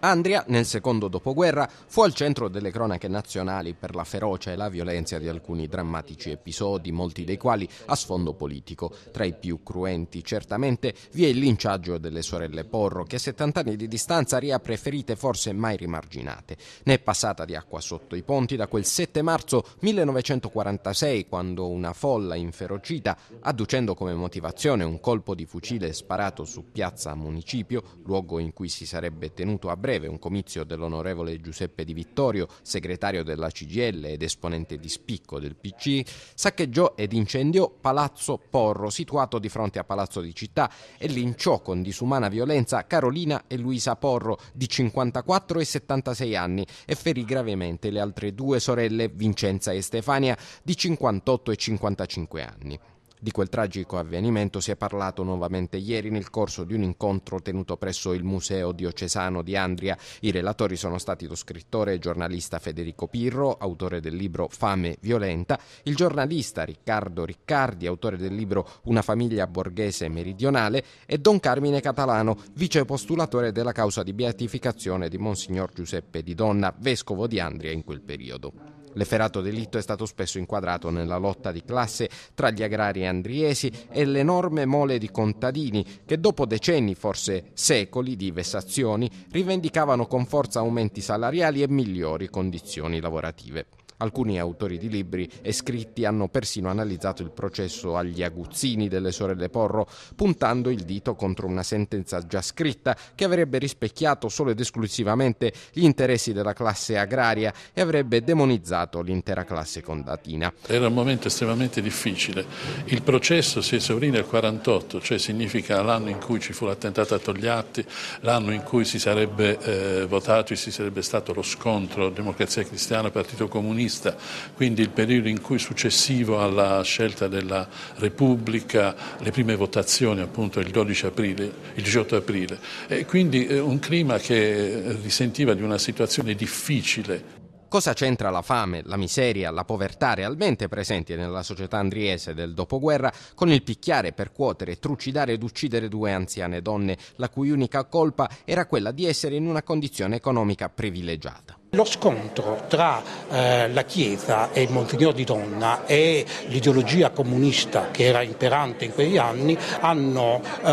Andria, nel secondo dopoguerra, fu al centro delle cronache nazionali per la ferocia e la violenza di alcuni drammatici episodi, molti dei quali a sfondo politico. Tra i più cruenti, certamente, vi è il linciaggio delle sorelle Porro, che a 70 anni di distanza riapre ferite forse mai rimarginate. Ne è passata di acqua sotto i ponti da quel 7 marzo 1946, quando una folla inferocita, adducendo come motivazione un colpo di fucile sparato su piazza Municipio, luogo in cui si sarebbe tenuto a breve, breve un comizio dell'onorevole Giuseppe Di Vittorio, segretario della CGL ed esponente di spicco del PC, saccheggiò ed incendiò Palazzo Porro, situato di fronte a Palazzo di Città, e linciò con disumana violenza Carolina e Luisa Porro, di 54 e 76 anni, e ferì gravemente le altre due sorelle, Vincenza e Stefania, di 58 e 55 anni. Di quel tragico avvenimento si è parlato nuovamente ieri nel corso di un incontro tenuto presso il Museo Diocesano di Andria. I relatori sono stati lo scrittore e giornalista Federico Pirro, autore del libro Fame violenta, il giornalista Riccardo Riccardi, autore del libro Una famiglia borghese meridionale, e Don Carmine Catalano, vicepostulatore della causa di beatificazione di Monsignor Giuseppe Di Donna, vescovo di Andria in quel periodo. L'efferato delitto è stato spesso inquadrato nella lotta di classe tra gli agrari andriesi e l'enorme mole di contadini che dopo decenni, forse secoli di vessazioni, rivendicavano con forza aumenti salariali e migliori condizioni lavorative. Alcuni autori di libri e scritti hanno persino analizzato il processo agli aguzzini delle sorelle Porro, puntando il dito contro una sentenza già scritta che avrebbe rispecchiato solo ed esclusivamente gli interessi della classe agraria e avrebbe demonizzato l'intera classe condatina. Era un momento estremamente difficile. Il processo si esaurì nel 1948, cioè significa l'anno in cui ci fu l'attentato a Togliatti, l'anno in cui si sarebbe eh, votato e si sarebbe stato lo scontro democrazia cristiana-partito comunista riformista, quindi il periodo in cui successivo alla scelta della Repubblica, le prime votazioni appunto il 12 aprile, il 18 aprile, e quindi eh, un clima che eh, risentiva di una situazione difficile. Cosa c'entra la fame, la miseria, la povertà realmente presenti nella società andriese del dopoguerra con il picchiare, percuotere, trucidare ed uccidere due anziane donne, la cui unica colpa era quella di essere in una condizione economica privilegiata? Lo scontro tra eh, la Chiesa e il Monsignor di Donna e l'ideologia comunista che era imperante in quegli anni hanno eh,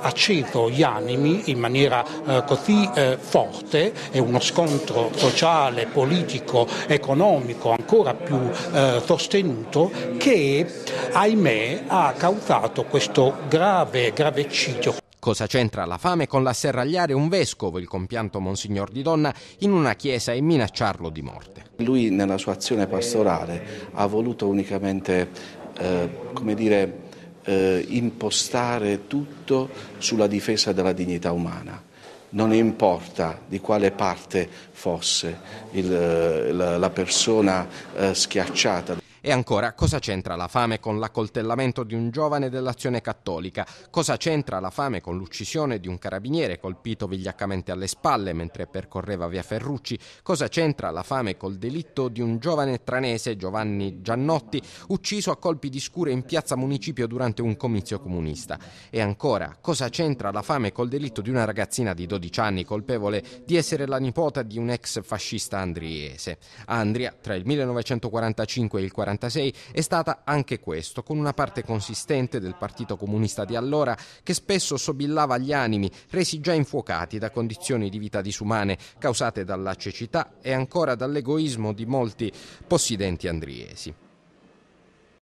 acceso gli animi in maniera eh, così eh, forte, è uno scontro sociale, politico, economico ancora più eh, sostenuto che ahimè ha causato questo grave, grave eccidio, Cosa c'entra la fame con l'asserragliare un vescovo, il compianto Monsignor Di Donna, in una chiesa e minacciarlo di morte? Lui nella sua azione pastorale ha voluto unicamente, eh, come dire, eh, impostare tutto sulla difesa della dignità umana non importa di quale parte fosse il, eh, la, la persona eh, schiacciata. E ancora, cosa c'entra la fame con l'accoltellamento di un giovane dell'azione cattolica? Cosa c'entra la fame con l'uccisione di un carabiniere colpito vigliaccamente alle spalle mentre percorreva via Ferrucci? Cosa c'entra la fame col delitto di un giovane tranese, Giovanni Giannotti, ucciso a colpi di scure in piazza Municipio durante un comizio comunista? E ancora, cosa c'entra la fame col delitto di una ragazzina di 12 anni colpevole di essere la nipota di un ex fascista andriese? Andria, tra il 1945 e il 1945, 1946 è stata anche questo, con una parte consistente del Partito Comunista di allora che spesso sobillava gli animi, resi già infuocati da condizioni di vita disumane causate dalla cecità e ancora dall'egoismo di molti possidenti andriesi.